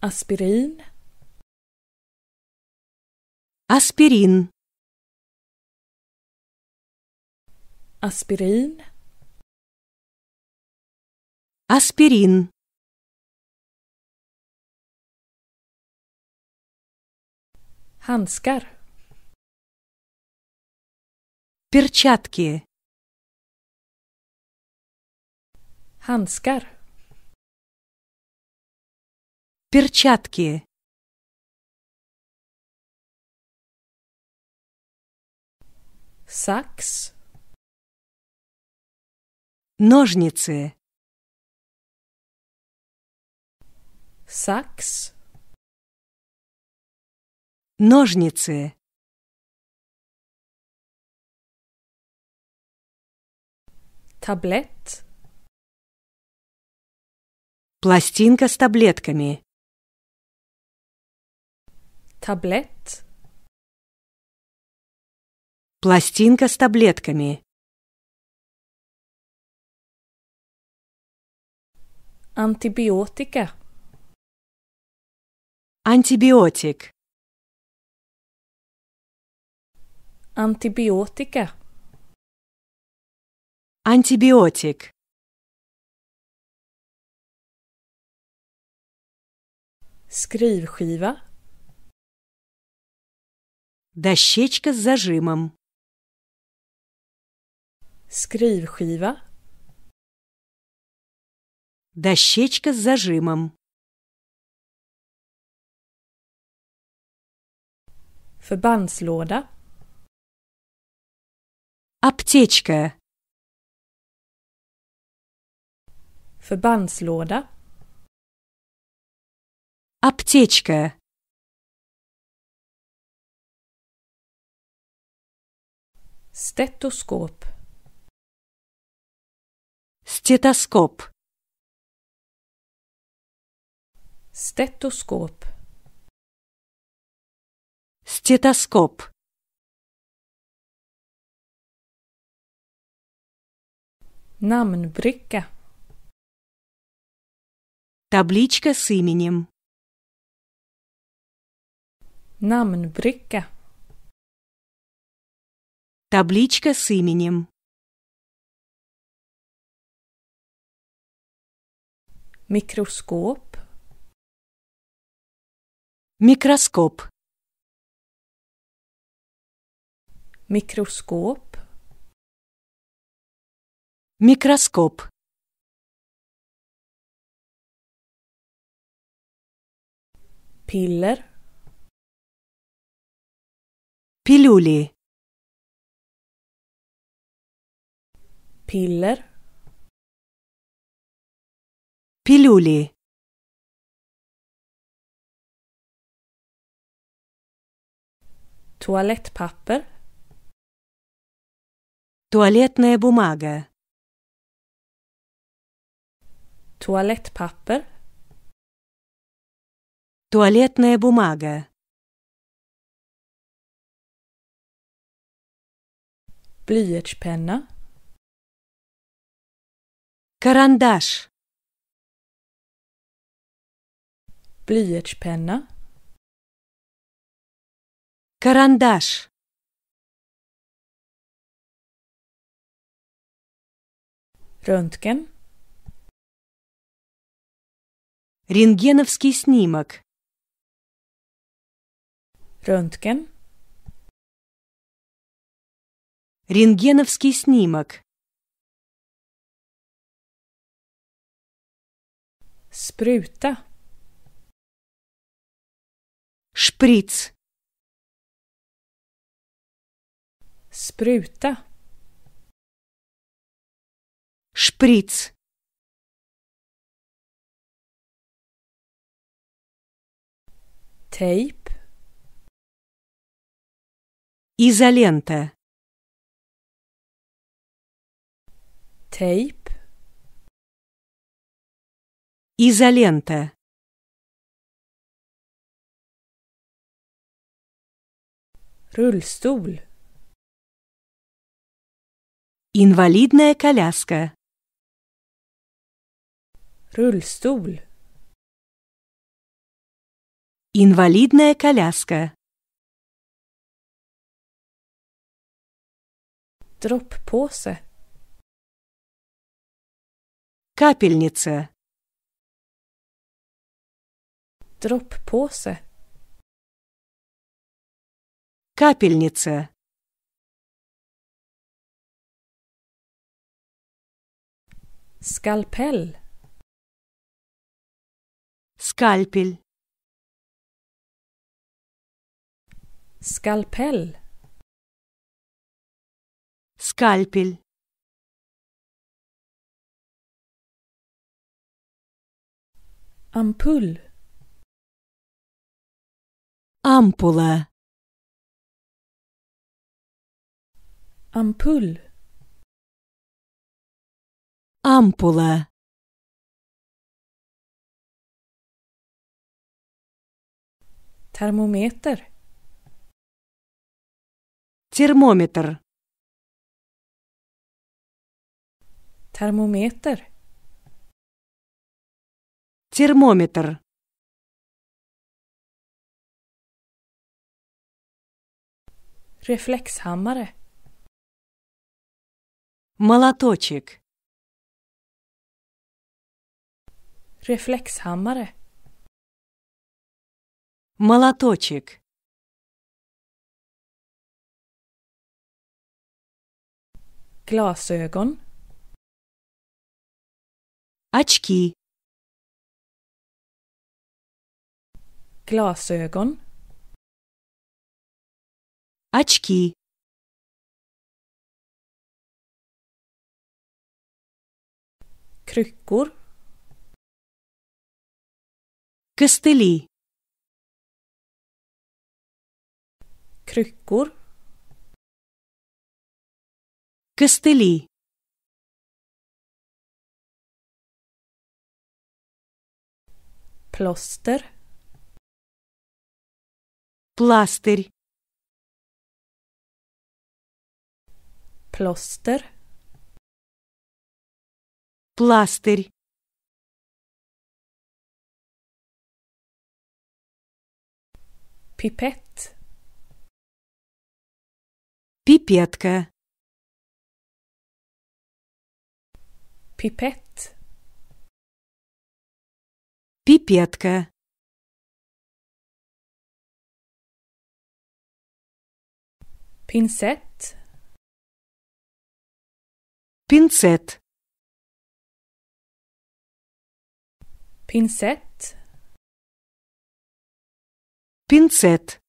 Aspirin. Aspirin. Aspirin. Aspirin. Handskar. Перчатки. Handskar. Перчатки. Сакс. Ножницы. Сакс. Ножницы. Таблет. Пластинка с таблетками. Таблет. Пластинка с таблетками. Антибиотика. Антибиотик. Антибиотика. Антибиотик. Skrivskiva. Дощечка с зажимом. Skrivskiva. Дощечка с зажимом. Förbandslåda. Аптечка. Förbandslåda. Аптечка. Stetoskop Stetoskop Stetoskop Stetoskop Namnbricka Табличка с именем Namnbricka Табличка с именем. Микроскоп. Микроскоп. Микроскоп. Микроскоп. Пиллер. Пилюли. piller pilluli toalettpapper туалетная бумага toalettpapper туалетная бумага blyertspenna Карандаш. Blyertspenna. Карандаш. Рентген. Рентгеновский снимок. Рентген. Рентгеновский снимок. Spruta. Шприц. Spruta. Шприц. Тейп. Изолента. Тейп. Изолента. Рульстубль. Инвалидная коляска. Рульстубль. Инвалидная коляска. дроп Дроппосе. Капельница. droppåse Капельница. Skalpell. Skalpel. Skalpell. Skalpel. Ampull. Ампула. Ампуль. Ампула. Термометр. Термометр. Термометр. Термометр. Reflexhammare. Молоточек. Reflexhammare. Молоточек. Glasögon. Очки. Glasögon. очки. Kryckor. Костыли. Kryckor. Костыли. Пластер. Пластырь. Пластер. Пластырь. Пипет. Пипетка. Пипет. Пипетка. пинсет Pinzett Pinzett Pinzett